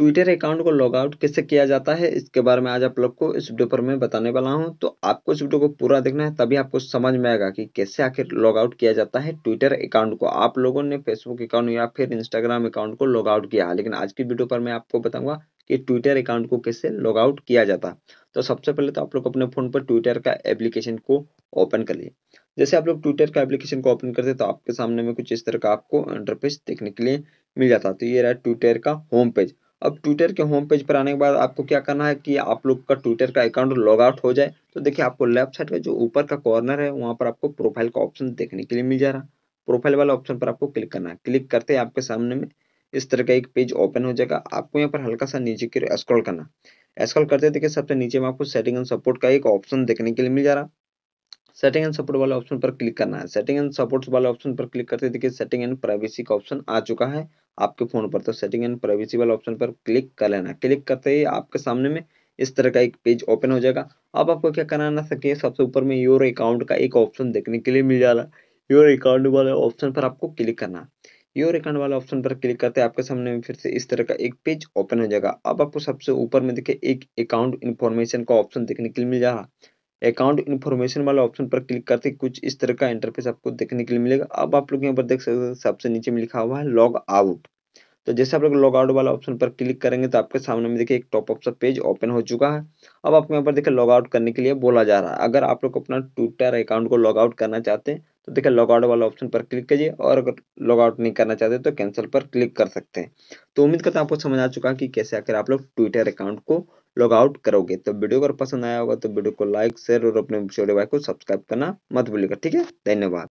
Twitter account को log out कैसे किया जाता है इसके बारे में आज आप लोग को इस वीडियो पर मैं बताने वाला हूं तो आपको इस वीडियो को पूरा देखना है तभी आपको समझ में आएगा कि कैसे आखिर लॉग आउट किया जाता है ट्विटर अकाउंट को आप लोगों ने फेसबुक अकाउंट या फिर इंस्टाग्राम अकाउंट को लॉग आउट किया लेकिन आज की वीडियो पर मैं आपको बताऊंगा कि ट्विटर अकाउंट को कैसे लॉग आउट किया जाता तो सबसे पहले तो आप लोग अपने फ़ोन पर ट्विटर का एप्लीकेशन को ओपन कर लिए जैसे आप लोग ट्विटर का एप्लीकेशन को ओपन करते तो आपके सामने में कुछ इस तरह का आपको इंटरफेस देखने के लिए मिल जाता तो ये रहा ट्विटर का होम पेज अब ट्विटर के होम पेज पर आने के बाद आपको क्या करना है कि आप लोग का ट्विटर का अकाउंट लॉग आउट हो जाए तो देखिए आपको लेफ्ट साइड में जो ऊपर का कॉर्नर है वहाँ पर आपको प्रोफाइल का ऑप्शन देखने के लिए मिल जा रहा प्रोफाइल वाला ऑप्शन पर आपको क्लिक करना है क्लिक करते ही आपके सामने में इस तरह का एक पेज ओपन हो जाएगा आपको यहाँ पर हल्का सा नीचे की स्क्रॉल करना स्क्रॉल करते देखिए सबसे नीचे में आपको सेटिंग एंड सपोर्ट का एक ऑप्शन देखने के लिए मिल जा रहा सेटिंग एंड सपोर्ट वाले ऑप्शन पर क्लिक करना है सेटिंग एंड सपोर्ट वाले ऑप्शन पर क्लिक करते देखिए सेटिंग एंड प्राइवेसी का ऑप्शन आ चुका है आपके फोन पर तो सेटिंग एंड प्राइवेसी वाले ऑप्शन पर क्लिक कर लेना क्लिक करते ही आपके सामने में इस तरह का एक पेज ओपन हो जाएगा अब आपको क्या कराना सके सबसे ऊपर में योर अकाउंट का एक ऑप्शन देखने के लिए मिल जा रहा योर अकाउंट वाले ऑप्शन पर आपको क्लिक करना योर अकाउंट वाले ऑप्शन पर क्लिक करते आपके सामने में फिर से इस तरह का एक पेज ओपन हो जाएगा अब आपको सबसे ऊपर में देखिए एक अकाउंट इन्फॉर्मेशन का ऑप्शन देखने के लिए मिल जा रहा अकाउंट इन्फॉर्मेशन वाला ऑप्शन पर क्लिक करते कुछ इस तरह का इंटरफेस आपको देखने के लिए मिलेगा अब आप लोग यहाँ पर देख सकते हैं सबसे नीचे में लिखा हुआ है लॉग आउट तो जैसे आप लोग लॉग आउट वाला ऑप्शन पर क्लिक करेंगे तो आपके सामने में देखिए एक टॉप ऑफ सा पेज ओपन हो चुका है अब आपको यहाँ पर देखिए लॉग आउट करने के लिए बोला जा रहा है अगर आप लोग अपना ट्विटर अकाउंट को लॉग आउट करना चाहते हैं तो देखिए लॉग आउट वाला ऑप्शन पर क्लिक कीजिए और अगर लॉग आउट नहीं करना चाहते तो कैंसिल पर क्लिक कर सकते हैं तो उम्मीद करता हूँ आपको समझ आ चुका है कि कैसे आकर आप लोग ट्विटर अकाउंट को लॉग आउट करोगे तो वीडियो अगर पसंद आया होगा तो वीडियो को लाइक शेयर और अपने छोटे भाई को सब्सक्राइब करना मत भूलिएगा ठीक है धन्यवाद